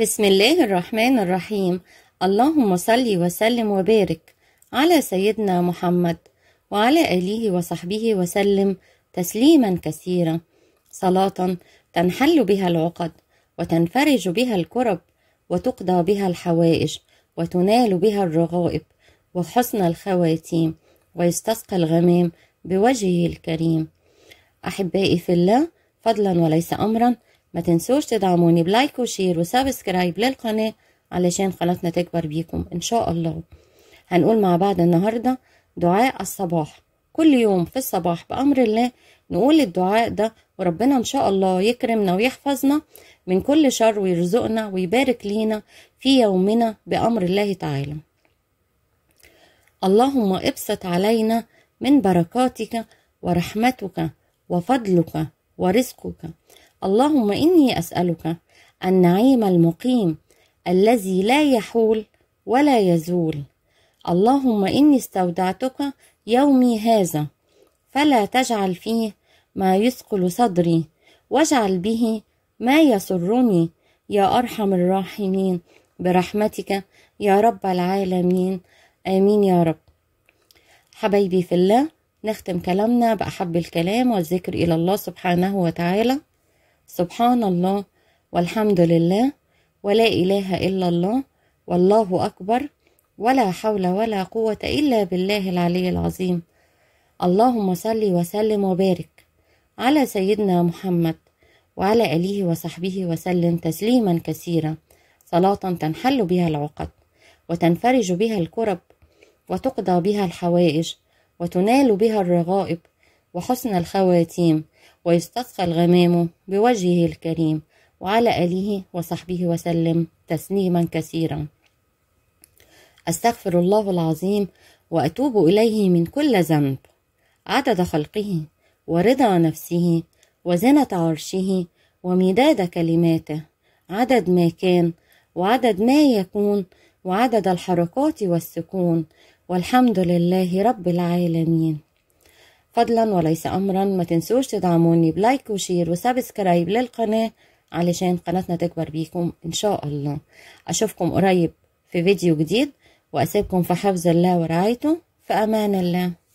بسم الله الرحمن الرحيم اللهم صل وسلم وبارك على سيدنا محمد وعلى آله وصحبه وسلم تسليما كثيرا صلاة تنحل بها العقد وتنفرج بها الكرب وتقضى بها الحوائج وتنال بها الرغائب وحسن الخواتيم ويستسقى الغمام بوجهه الكريم أحبائي في الله فضلا وليس أمرا ما تنسوش تدعموني بلايك وشير وسبسكرايب للقناة علشان قناتنا تكبر بيكم إن شاء الله هنقول مع بعض النهاردة دعاء الصباح كل يوم في الصباح بأمر الله نقول الدعاء ده وربنا إن شاء الله يكرمنا ويحفظنا من كل شر ويرزقنا ويبارك لينا في يومنا بأمر الله تعالى اللهم ابسط علينا من بركاتك ورحمتك وفضلك ورزقك اللهم إني أسألك النعيم المقيم الذي لا يحول ولا يزول اللهم إني استودعتك يومي هذا فلا تجعل فيه ما يثقل صدري واجعل به ما يسرني يا أرحم الراحمين برحمتك يا رب العالمين آمين يا رب حبايبي في الله نختم كلامنا بأحب الكلام والذكر إلى الله سبحانه وتعالى سبحان الله والحمد لله ولا إله إلا الله والله أكبر ولا حول ولا قوة إلا بالله العلي العظيم اللهم صل وسلم وبارك على سيدنا محمد وعلى آله وصحبه وسلم تسليما كثيرا صلاة تنحل بها العقد وتنفرج بها الكرب وتقضى بها الحوائج وتنال بها الرغائب وحسن الخواتيم ويستسقى الغمام بوجهه الكريم وعلى آله وصحبه وسلم تسليما كثيرا أستغفر الله العظيم وأتوب إليه من كل ذنب عدد خلقه ورضا نفسه وزنة عرشه ومداد كلماته عدد ما كان وعدد ما يكون وعدد الحركات والسكون والحمد لله رب العالمين فضلا وليس أمرا ما تنسوش تدعموني بلايك وشير وسبسكرايب للقناة علشان قناتنا تكبر بيكم إن شاء الله أشوفكم قريب في فيديو جديد وأسيبكم في حفظ الله ورعايته في أمان الله